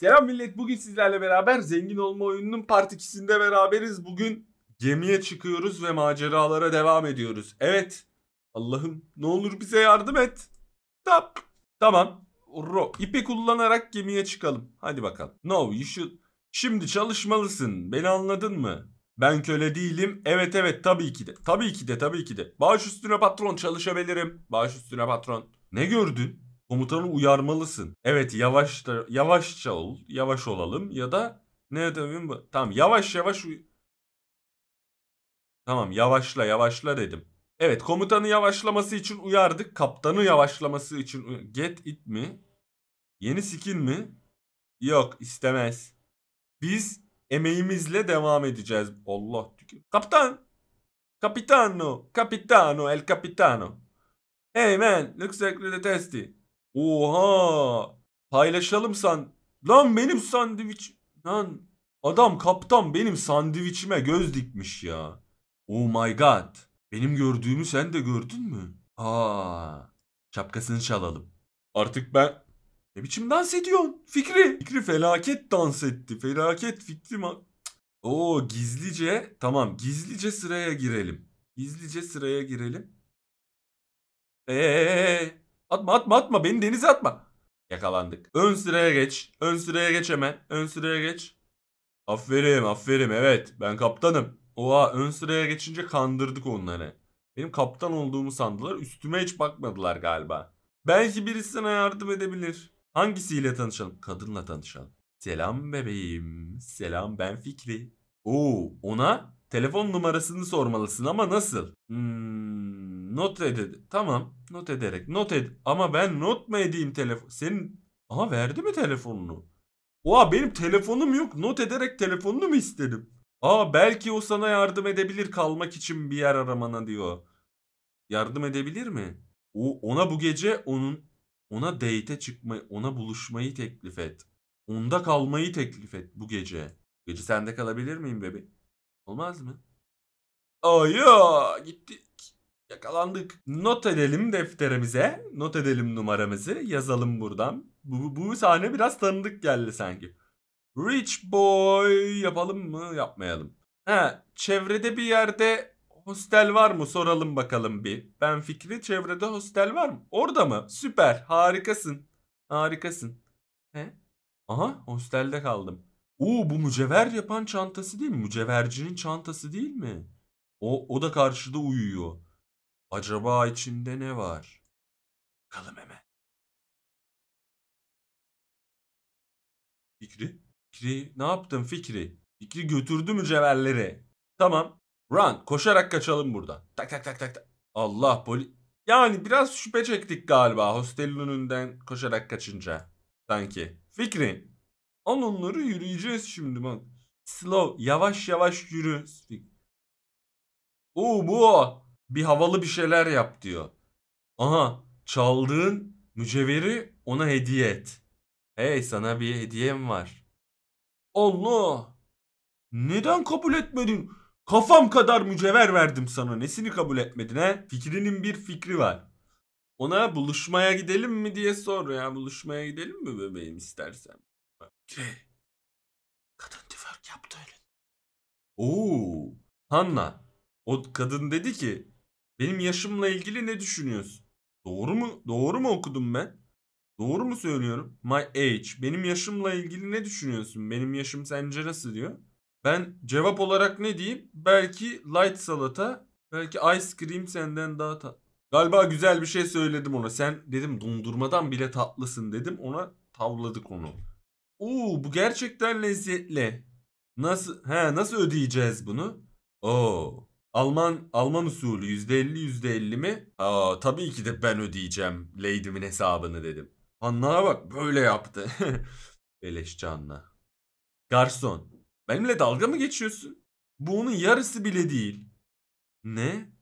Selam millet bugün sizlerle beraber zengin olma oyununun part 2'sinde beraberiz. Bugün gemiye çıkıyoruz ve maceralara devam ediyoruz. Evet Allah'ım ne olur bize yardım et. Tap. Tamam. Ro. İpi kullanarak gemiye çıkalım. Hadi bakalım. No you should. Şimdi çalışmalısın. Beni anladın mı? Ben köle değilim. Evet evet tabii ki de. Tabii ki de tabii ki de. Bağış üstüne patron çalışabilirim. Bağış üstüne patron. Ne gördün? komutanı uyarmalısın. Evet yavaş da, yavaşça ol, yavaş olalım ya da ne demin bu? Tamam yavaş yavaş Tamam yavaşla yavaşla dedim. Evet komutanı yavaşlaması için uyardık. Kaptanı yavaşlaması için get it mi? Yeni skin mi? Yok istemez. Biz emeğimizle devam edeceğiz. Allah Kaptan. Capitano. Capitano. El Capitano. Hey man. Looks like the testy. Oha. Paylaşalım sen. Lan benim sandviç. Lan adam kaptan benim sandviçime göz dikmiş ya. Oh my god. Benim gördüğümü sen de gördün mü? Aa. Şapkasını çalalım. Artık ben ne biçim dans ediyorsun? Fikri. Fikri felaket dans etti. Felaket Fikri ma... Oo gizlice. Tamam gizlice sıraya girelim. Gizlice sıraya girelim. Eee Atma atma atma beni denize atma. Yakalandık. Ön sıraya geç. Ön sıraya geç hemen. Ön sıraya geç. Aferin aferin evet ben kaptanım. Oha ön sıraya geçince kandırdık onları. Benim kaptan olduğumu sandılar üstüme hiç bakmadılar galiba. Belki birisi sana yardım edebilir. Hangisiyle tanışalım? Kadınla tanışalım. Selam bebeğim. Selam ben Fikri. Oo ona telefon numarasını sormalısın ama nasıl? Hmm, Not edildi. Tamam. Not ederek. Not ed. Ama ben not mu edeyim telefon? Senin Aha verdi mi telefonunu? Oha benim telefonum yok. Not ederek telefonunu mu istedim? Aa belki o sana yardım edebilir kalmak için bir yer aramana diyor. Yardım edebilir mi? O ona bu gece onun ona date çıkmayı, ona buluşmayı teklif et. Onda kalmayı teklif et bu gece. Gece sende kalabilir miyim bebi? Olmaz mı? Aya gitti. Yakalandık. Not edelim defterimize. Not edelim numaramızı. Yazalım buradan. Bu, bu sahne biraz tanıdık geldi sanki. Rich boy yapalım mı? Yapmayalım. He, çevrede bir yerde hostel var mı? Soralım bakalım bir. Ben Fikri çevrede hostel var mı? Orada mı? Süper. Harikasın. Harikasın. He? Aha hostelde kaldım. Uu, bu mücevher yapan çantası değil mi? Mücevhercinin çantası değil mi? O, o da karşıda uyuyor. Acaba içinde ne var? Bakalım hemen. Fikri? Fikri ne yaptın Fikri? Fikri götürdü mü mücevherleri. Tamam. Run. Koşarak kaçalım buradan. Tak tak tak tak tak. Allah poli... Yani biraz şüphe çektik galiba hostelin önünden koşarak kaçınca. Sanki. Fikri. Al onları yürüyeceğiz şimdi bak. Slow. Yavaş yavaş yürü. Oo bu bir havalı bir şeyler yap diyor. Aha çaldığın mücevheri ona hediye et. Hey sana bir hediyem var. Allah! Neden kabul etmedin? Kafam kadar mücevher verdim sana. Nesini kabul etmedin he? Fikrinin bir fikri var. Ona buluşmaya gidelim mi diye sor ya. Buluşmaya gidelim mi bebeğim istersen? Kadın tüfek yaptı öyle. Oo, Hanna. O kadın dedi ki benim yaşımla ilgili ne düşünüyorsun? Doğru mu? Doğru mu okudum ben? Doğru mu söylüyorum? My age. Benim yaşımla ilgili ne düşünüyorsun? Benim yaşım sence nasıl diyor. Ben cevap olarak ne diyeyim? Belki light salata, belki ice cream senden daha tatlı. Galiba güzel bir şey söyledim ona. Sen dedim dondurmadan bile tatlısın dedim. Ona tavladık onu. Oo bu gerçekten lezzetli. Nasıl he nasıl ödeyeceğiz bunu? Oo Alman Alman usulü yüzde elli yüzde elli mi? Aa tabii ki de ben ödeyeceğim Lady'min hesabını dedim. Anlara bak böyle yaptı. Beleş canlı. Garson benimle dalga mı geçiyorsun? Bu onun yarısı bile değil. Ne?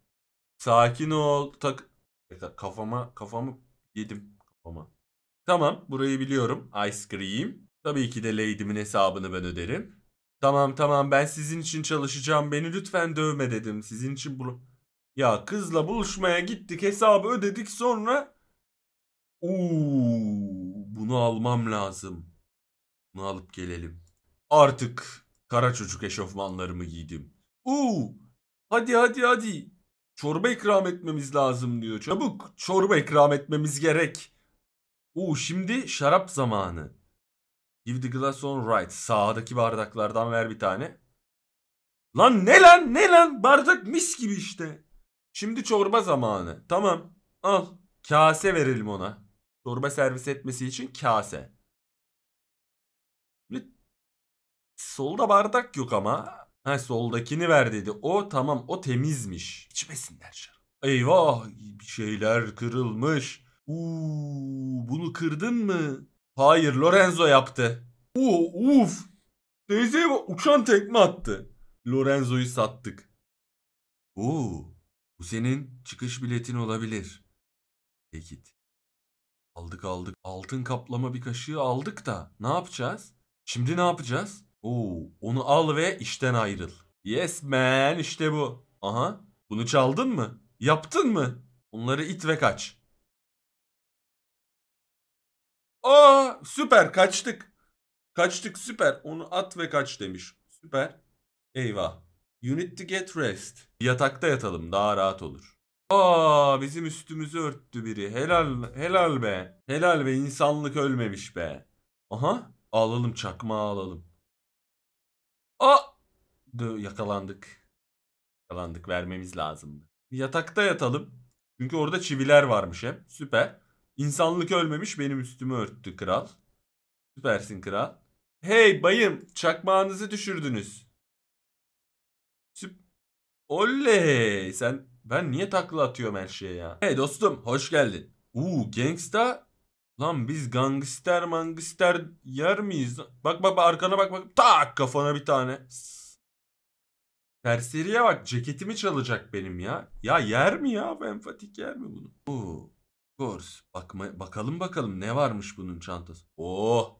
Sakin ol. Tak kafama kafamı yedim kafama. Tamam burayı biliyorum. Ice cream. Tabii ki de Lady'min hesabını ben öderim. Tamam tamam ben sizin için çalışacağım. Beni lütfen dövme dedim. Sizin için bu... Ya kızla buluşmaya gittik hesabı ödedik sonra... Uuu bunu almam lazım. Bunu alıp gelelim. Artık kara çocuk eşofmanlarımı giydim. Uuu hadi hadi hadi. Çorba ikram etmemiz lazım diyor. Çabuk çorba ikram etmemiz gerek. Uuu şimdi şarap zamanı. Give the glass on right. Sağdaki bardaklardan ver bir tane. Lan ne lan ne lan bardak mis gibi işte. Şimdi çorba zamanı. Tamam al kase verelim ona. Çorba servis etmesi için kase. Bir... Solda bardak yok ama. Ha soldakini ver dedi. O tamam o temizmiş. İçmesinler canım. Eyvah bir şeyler kırılmış. Uuu bunu kırdın mı? Hayır Lorenzo yaptı. Oo, uf. Teyzeye uçan tekme attı. Lorenzo'yu sattık. Oo, bu senin çıkış biletin olabilir. E Aldık aldık. Altın kaplama bir kaşığı aldık da ne yapacağız? Şimdi ne yapacağız? Oo, onu al ve işten ayrıl. Yes man işte bu. Aha bunu çaldın mı? Yaptın mı? Onları it ve kaç. Aa süper kaçtık. Kaçtık süper. Onu at ve kaç demiş. Süper. Eyvah. You need to get rest. Yatakta yatalım daha rahat olur. Aa bizim üstümüzü örttü biri. Helal helal be. Helal be insanlık ölmemiş be. Aha alalım çakma alalım. Aa Dö yakalandık. Yakalandık vermemiz lazımdı. Yatakta yatalım. Çünkü orada çiviler varmış hep. Süper. İnsanlık ölmemiş benim üstümü örttü kral. Süpersin kral. Hey bayım çakmağınızı düşürdünüz. Süp Oley sen ben niye takla atıyorum her şeye ya? Hey dostum hoş geldin. Uuu gangsta Lan biz gangster mangster yer miyiz? Bak bak arkana bak bak. Tak kafana bir tane. Terseriye bak ceketimi çalacak benim ya. Ya yer mi ya? Ben Fatih yer mi bunu? Oo course. Bakma, bakalım bakalım ne varmış bunun çantası. Oh.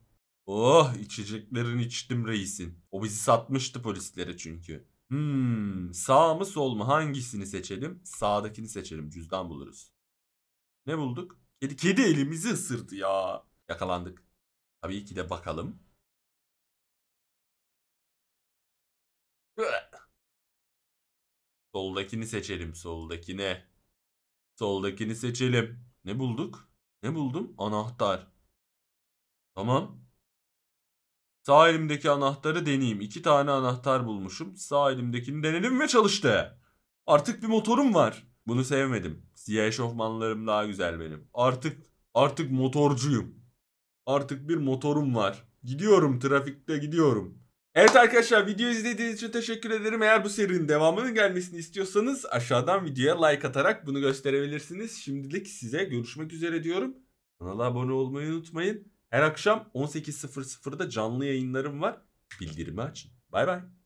Oh içeceklerin içtim reisin. O bizi satmıştı polislere çünkü. Hmm, sağ mı sol mu hangisini seçelim? Sağdakini seçelim cüzdan buluruz. Ne bulduk? Kedi, kedi elimizi ısırdı ya. Yakalandık. Tabii ki de bakalım. Soldakini seçelim soldakini. Soldakini seçelim. Ne bulduk? Ne buldum? Anahtar. Tamam. Sağ elimdeki anahtarı deneyeyim. İki tane anahtar bulmuşum. Sağ elimdekini denedim ve çalıştı. Artık bir motorum var. Bunu sevmedim. Siyah eşofmanlarım daha güzel benim. Artık artık motorcuyum. Artık bir motorum var. Gidiyorum trafikte gidiyorum. Evet arkadaşlar video izlediğiniz için teşekkür ederim. Eğer bu serinin devamının gelmesini istiyorsanız aşağıdan videoya like atarak bunu gösterebilirsiniz. Şimdilik size görüşmek üzere diyorum. Kanala abone olmayı unutmayın. Her akşam 18.00'da canlı yayınlarım var. Bildirimi açın. Bay bay.